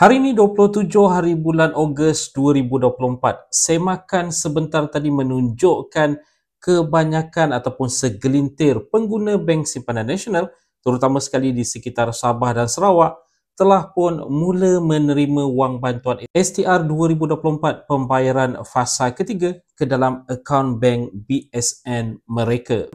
Hari ini 27 hari bulan Ogos 2024. Semakan sebentar tadi menunjukkan kebanyakan ataupun segelintir pengguna Bank Simpanan Nasional terutama sekali di sekitar Sabah dan Sarawak telah pun mula menerima wang bantuan STR 2024 pembayaran fasa ketiga ke dalam akaun bank BSN mereka.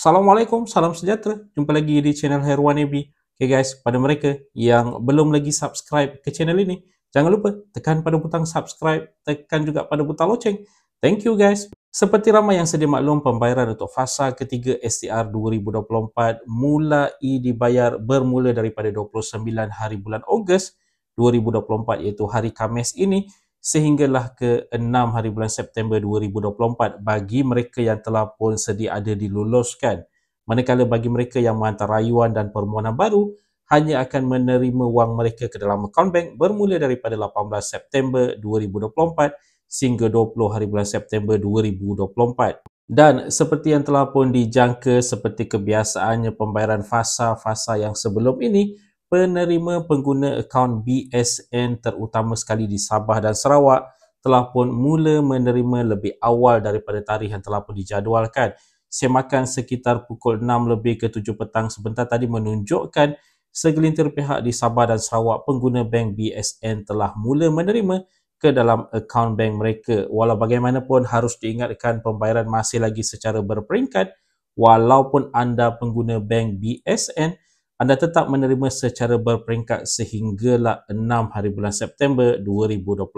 Assalamualaikum, salam sejahtera. Jumpa lagi di channel Herwan Ebi. Okay guys, pada mereka yang belum lagi subscribe ke channel ini, jangan lupa tekan pada butang subscribe, tekan juga pada butang loceng. Thank you guys. Seperti ramai yang sedia maklum, pembayaran untuk fasa ketiga STR 2024 mulai dibayar bermula daripada 29 hari bulan Ogos 2024 iaitu hari Khamis ini sehinggalah ke 6 hari bulan September 2024 bagi mereka yang telah pun sedia ada diluluskan. Manakala bagi mereka yang menghantar rayuan dan permohonan baru, hanya akan menerima wang mereka ke dalam akaun bank bermula daripada 18 September 2024 sehingga 20 hari bulan September 2024. Dan seperti yang telah pun dijangka seperti kebiasaannya pembayaran fasa-fasa yang sebelum ini, penerima pengguna akaun BSN terutama sekali di Sabah dan Sarawak telah pun mula menerima lebih awal daripada tarikh yang telah pun dijadualkan. Semakan sekitar pukul 6 lebih ke 7 petang sebentar tadi menunjukkan segelintir pihak di Sabah dan Sarawak pengguna bank BSN telah mula menerima ke dalam akaun bank mereka. Walau bagaimanapun harus diingatkan pembayaran masih lagi secara berperingkat walaupun anda pengguna bank BSN anda tetap menerima secara berperingkat sehinggalah 6 hari bulan September 2024.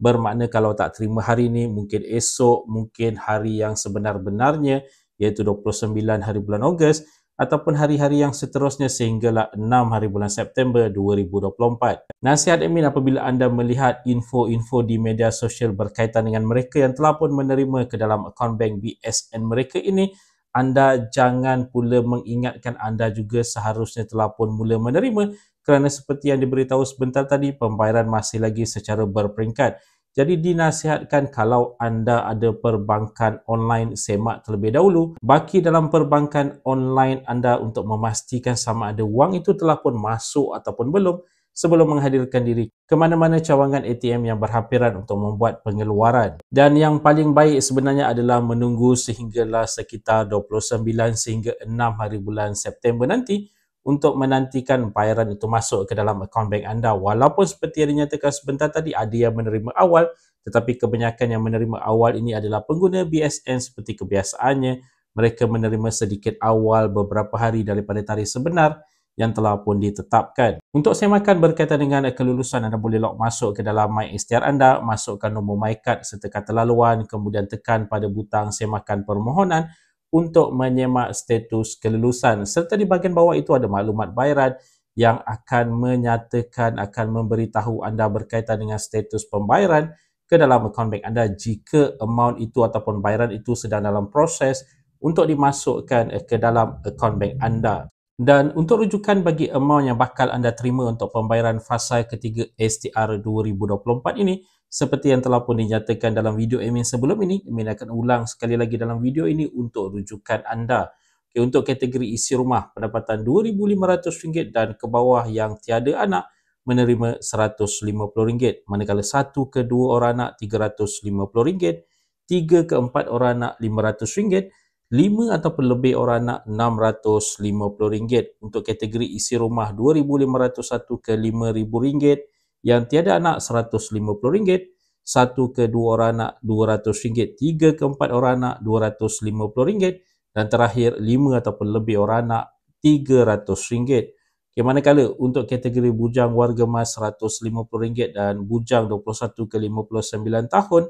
Bermakna kalau tak terima hari ini, mungkin esok, mungkin hari yang sebenar-benarnya iaitu 29 hari bulan Ogos ataupun hari-hari yang seterusnya sehinggalah 6 hari bulan September 2024. Nasihat admin apabila anda melihat info-info di media sosial berkaitan dengan mereka yang telah pun menerima ke dalam akaun bank BSN mereka ini, anda jangan pula mengingatkan anda juga seharusnya telah pun mula menerima kerana seperti yang diberitahu sebentar tadi pembayaran masih lagi secara berperingkat. Jadi dinasihatkan kalau anda ada perbankan online semak terlebih dahulu, baki dalam perbankan online anda untuk memastikan sama ada wang itu telah pun masuk ataupun belum sebelum menghadirkan diri ke mana-mana cawangan ATM yang berhampiran untuk membuat pengeluaran. Dan yang paling baik sebenarnya adalah menunggu sehinggalah sekitar 29 sehingga 6 hari bulan September nanti untuk menantikan bayaran itu masuk ke dalam akaun bank anda. Walaupun seperti yang dinyatakan sebentar tadi, ada yang menerima awal tetapi kebanyakan yang menerima awal ini adalah pengguna BSN seperti kebiasaannya. Mereka menerima sedikit awal beberapa hari daripada tarikh sebenar yang telah pun ditetapkan. Untuk semakan berkaitan dengan kelulusan anda boleh log masuk ke dalam My STR anda, masukkan nombor MyCard serta kata laluan kemudian tekan pada butang semakan permohonan untuk menyemak status kelulusan serta di bahagian bawah itu ada maklumat bayaran yang akan menyatakan akan memberitahu anda berkaitan dengan status pembayaran ke dalam account bank anda jika amount itu ataupun bayaran itu sedang dalam proses untuk dimasukkan ke dalam account bank anda dan untuk rujukan bagi amount yang bakal anda terima untuk pembayaran fasa ketiga STR 2024 ini seperti yang telah pun dinyatakan dalam video Amin sebelum ini, Amin akan ulang sekali lagi dalam video ini untuk rujukan anda. Okay, untuk kategori isi rumah, pendapatan RM2,500 dan ke bawah yang tiada anak menerima RM150. Manakala satu ke dua orang anak RM350, tiga ke empat orang anak RM500, lima ataupun lebih orang nak RM650 untuk kategori isi rumah RM2,501 ke RM5,000 yang tiada anak RM150 satu ke dua orang anak RM200 tiga ke empat orang anak RM250 dan terakhir lima ataupun lebih orang anak RM300 Okay, manakala untuk kategori bujang warga mas RM150 dan bujang 21 ke 59 tahun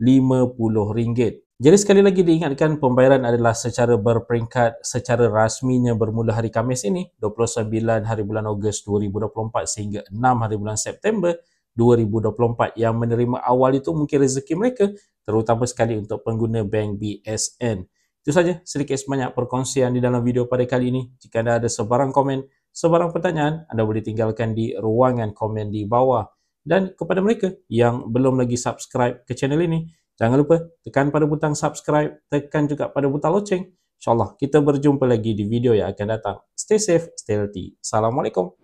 RM50. Jadi sekali lagi diingatkan pembayaran adalah secara berperingkat secara rasminya bermula hari Khamis ini 29 hari bulan Ogos 2024 sehingga 6 hari bulan September 2024 yang menerima awal itu mungkin rezeki mereka terutama sekali untuk pengguna bank BSN. Itu saja sedikit sebanyak perkongsian di dalam video pada kali ini. Jika anda ada sebarang komen, sebarang pertanyaan, anda boleh tinggalkan di ruangan komen di bawah. Dan kepada mereka yang belum lagi subscribe ke channel ini, Jangan lupa tekan pada butang subscribe, tekan juga pada butang loceng. InsyaAllah kita berjumpa lagi di video yang akan datang. Stay safe, stay healthy. Assalamualaikum.